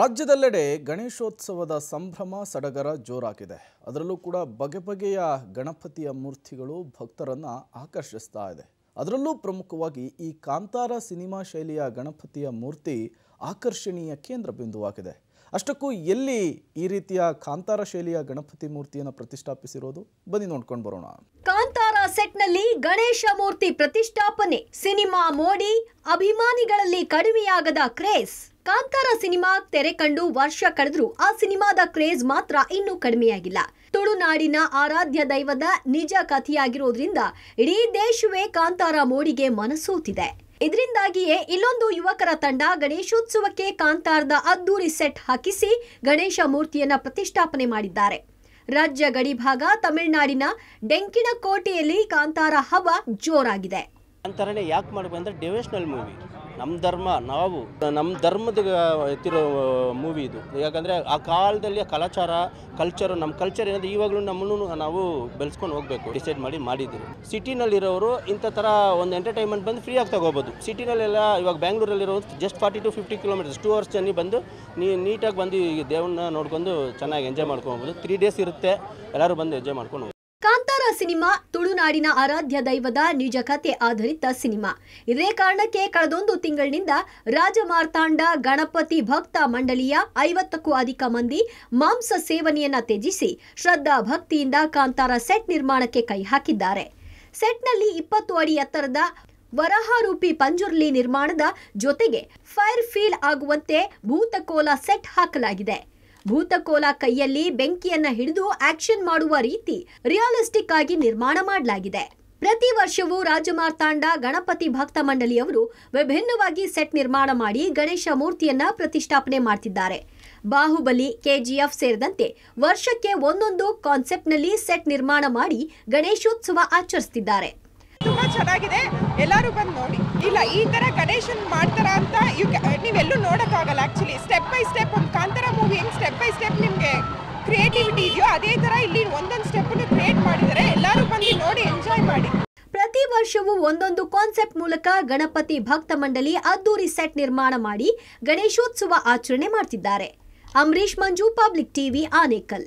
ರಾಜ್ಯದೆಲ್ಲೆಡೆ ಗಣೇಶೋತ್ಸವದ ಸಂಭ್ರಮ ಸಡಗರ ಜೋರಾಗಿದೆ ಅದರಲ್ಲೂ ಕೂಡ ಬಗೆ ಬಗೆಯ ಗಣಪತಿಯ ಮೂರ್ತಿಗಳು ಭಕ್ತರನ್ನು ಆಕರ್ಷಿಸ್ತಾ ಇದೆ ಅದರಲ್ಲೂ ಪ್ರಮುಖವಾಗಿ ಈ ಕಾಂತಾರ ಸಿನಿಮಾ ಶೈಲಿಯ ಗಣಪತಿಯ ಮೂರ್ತಿ ಆಕರ್ಷಣೀಯ ಕೇಂದ್ರ ಬಿಂದುವಾಗಿದೆ ಅಷ್ಟಕ್ಕೂ ಎಲ್ಲಿ ಈ ರೀತಿಯ ಕಾಂತಾರ ಶೈಲಿಯ ಗಣಪತಿ ಮೂರ್ತಿಯನ್ನು ಪ್ರತಿಷ್ಠಾಪಿಸಿರೋದು ಬನ್ನಿ ನೋಡ್ಕೊಂಡು ಬರೋಣ ಕಾಂತಾರ ಸೆಟ್ನಲ್ಲಿ ಗಣೇಶ ಮೂರ್ತಿ ಪ್ರತಿಷ್ಠಾಪನೆ ಸಿನಿಮಾ ಮೋಡಿ ಅಭಿಮಾನಿಗಳಲ್ಲಿ ಕಡಿಮೆಯಾಗದ ಕ್ರೇಸ್ ಕಾಂತಾರ ಸಿನಿಮಾ ತೆರೆ ಕಂಡು ವರ್ಷ ಕಳೆದರೂ ಆ ಸಿನಿಮಾದ ಕ್ರೇಜ್ ಮಾತ್ರ ಇನ್ನೂ ಕಡಿಮೆಯಾಗಿಲ್ಲ ತುಳುನಾಡಿನ ಆರಾಧ್ಯ ದೈವದ ನಿಜ ಕಥೆಯಾಗಿರೋದ್ರಿಂದ ಇಡೀ ದೇಶವೇ ಕಾಂತಾರ ಮೋಡಿಗೆ ಮನಸೋತಿದೆ ಇದರಿಂದಾಗಿಯೇ ಇಲ್ಲೊಂದು ಯುವಕರ ತಂಡ ಗಣೇಶೋತ್ಸವಕ್ಕೆ ಕಾಂತಾರದ ಅದ್ದೂರಿ ಸೆಟ್ ಹಾಕಿಸಿ ಗಣೇಶ ಮೂರ್ತಿಯನ್ನ ಪ್ರತಿಷ್ಠಾಪನೆ ಮಾಡಿದ್ದಾರೆ ರಾಜ್ಯ ಗಡಿಭಾಗ ತಮಿಳುನಾಡಿನ ಕೋಟೆಯಲ್ಲಿ ಕಾಂತಾರ ಹವ ಜೋರಾಗಿದೆ ಅಂತಾರನೇ ಯಾಕೆ ಮಾಡಬೇಕು ಅಂದರೆ ಡಿವೇಶ್ನಲ್ ಮೂವಿ ನಮ್ಮ ಧರ್ಮ ನಾವು ನಮ್ಮ ಧರ್ಮದ ಎತ್ತಿರೋ ಮೂವಿ ಇದು ಯಾಕಂದರೆ ಆ ಕಾಲದಲ್ಲಿ ಕಲಾಚಾರ ಕಲ್ಚರ್ ನಮ್ಮ ಕಲ್ಚರ್ ಏನಾದರೂ ಇವಾಗಲೂ ನಮ್ಮನ್ನು ನಾವು ಬೆಳೆಸ್ಕೊಂಡು ಹೋಗಬೇಕು ಡಿಸೈಡ್ ಮಾಡಿ ಮಾಡಿದ್ದೀವಿ ಸಿಟಿನಲ್ಲಿರೋರು ಇಂಥ ಥರ ಒಂದು ಎಂಟರ್ಟೈನ್ಮೆಂಟ್ ಬಂದು ಫ್ರೀ ಆಗಿ ತಗೋಬೋದು ಸಿಟಿನಲ್ಲೆಲ್ಲ ಇವಾಗ ಬ್ಯಾಂಗ್ಳೂರಲ್ಲಿರೋ just forty to fifty kilometers two hours journey ಬಂದು ನೀ ನೀಟಾಗಿ ಬಂದು ಈ ದೇವನ್ನ ನೋಡ್ಕೊಂಡು ಚೆನ್ನಾಗಿ ಎಂಜಾಯ್ ಮಾಡ್ಕೊಬೋದು ತ್ರೀ ಡೇಸ್ ಇರುತ್ತೆ ಎಲ್ಲರೂ ಬಂದು ಎಂಜಾಯ್ ಮಾಡ್ಕೊಂಡು ಕಾಂತಾರ ಸಿನಿಮಾ ನಾಡಿನ ಆರಾಧ್ಯ ದೈವದ ನಿಜ ಕಥೆ ಆಧಾರಿತ ಸಿನಿಮಾ ಇದೇ ಕಾರಣಕ್ಕೆ ಕಳೆದೊಂದು ತಿಂಗಳಿನಿಂದ ರಾಜಮಾರ್ತಾಂಡ ಗಣಪತಿ ಭಕ್ತ ಮಂಡಳಿಯ ಐವತ್ತಕ್ಕೂ ಅಧಿಕ ಮಂದಿ ಮಾಂಸ ಸೇವನೆಯನ್ನ ತ್ಯಜಿಸಿ ಶ್ರದ್ಧಾ ಭಕ್ತಿಯಿಂದ ಕಾಂತಾರ ಸೆಟ್ ನಿರ್ಮಾಣಕ್ಕೆ ಕೈ ಹಾಕಿದ್ದಾರೆ ಸೆಟ್ನಲ್ಲಿ ಇಪ್ಪತ್ತು ಅಡಿ ಎತ್ತರದ ವರಹಾರೂಪಿ ಪಂಜುರ್ಲಿ ನಿರ್ಮಾಣದ ಜೊತೆಗೆ ಫೈರ್ ಫೀಲ್ ಆಗುವಂತೆ ಭೂತಕೋಲ ಸೆಟ್ ಹಾಕಲಾಗಿದೆ ಭೂತಕೋಲ ಕೈಯಲ್ಲಿ ಬೆಂಕಿಯನ್ನ ಹಿಡಿದು ಆಕ್ಷನ್ ಮಾಡುವ ರೀತಿ ರಿಯಾಲಿಸ್ಟಿಕ್ ಆಗಿ ನಿರ್ಮಾಣ ಮಾಡಲಾಗಿದೆ ಪ್ರತಿ ವರ್ಷವೂ ರಾಜಮಾರ್ತಾಂಡ ಗಣಪತಿ ಭಕ್ತ ಮಂಡಳಿಯವರು ವಿಭಿನ್ನವಾಗಿ ಸೆಟ್ ನಿರ್ಮಾಣ ಮಾಡಿ ಗಣೇಶ ಮೂರ್ತಿಯನ್ನ ಪ್ರತಿಷ್ಠಾಪನೆ ಮಾಡ್ತಿದ್ದಾರೆ ಬಾಹುಬಲಿ ಕೆಜಿಎಫ್ ಸೇರಿದಂತೆ ವರ್ಷಕ್ಕೆ ಒಂದೊಂದು ಕಾನ್ಸೆಪ್ಟ್ನಲ್ಲಿ ಸೆಟ್ ನಿರ್ಮಾಣ ಮಾಡಿ ಗಣೇಶೋತ್ಸವ ಆಚರಿಸುತ್ತಿದ್ದಾರೆ ಚೆನ್ನಾಗಿದೆ ಎಲ್ಲರೂ ಬಂದು ನೋಡಿ ಇಲ್ಲ ಈ ತರ ಗಣೇಶನ್ ಮಾಡ್ತಾರ ಅಂತ ಯು ನೀವೆಲ್ಲೂ ನೋಡೋಕ್ಕಾಗಲ್ಲ ಆ್ಯಕ್ಚುಲಿ ಸ್ಟೆಪ್ ಬೈ ಸ್ಟೆಪ್ ಒಂದು ಕಾಂತಾರ ಮೂವಿ ಹೆಂಗೆ ಸ್ಟೆಪ್ ಬೈ ಸ್ಟೆಪ್ ನಿಮಗೆ ಕ್ರಿಯೇಟಿವಿಟಿ ಇದೆಯೋ ಅದೇ ಥರ ಇಲ್ಲಿ ಒಂದೊಂದು ಸ್ಟೆಪ್ ಕ್ರಿಯೇಟ್ ಮಾಡಿದ್ದಾರೆ ಎಲ್ಲರೂ ಬಂದು ನೋಡಿ ಎಂಜಾಯ್ ಮಾಡಿ ಪ್ರತಿ ವರ್ಷವೂ ಒಂದೊಂದು ಕಾನ್ಸೆಪ್ಟ್ ಮೂಲಕ ಗಣಪತಿ ಭಕ್ತ ಮಂಡಳಿ ಅದ್ದೂರಿ ಸೆಟ್ ನಿರ್ಮಾಣ ಮಾಡಿ ಗಣೇಶೋತ್ಸವ ಆಚರಣೆ ಮಾಡ್ತಿದ್ದಾರೆ ಅಂಬರೀಶ್ ಮಂಜು ಪಬ್ಲಿಕ್ ಟಿವಿ ಆನೇಕಲ್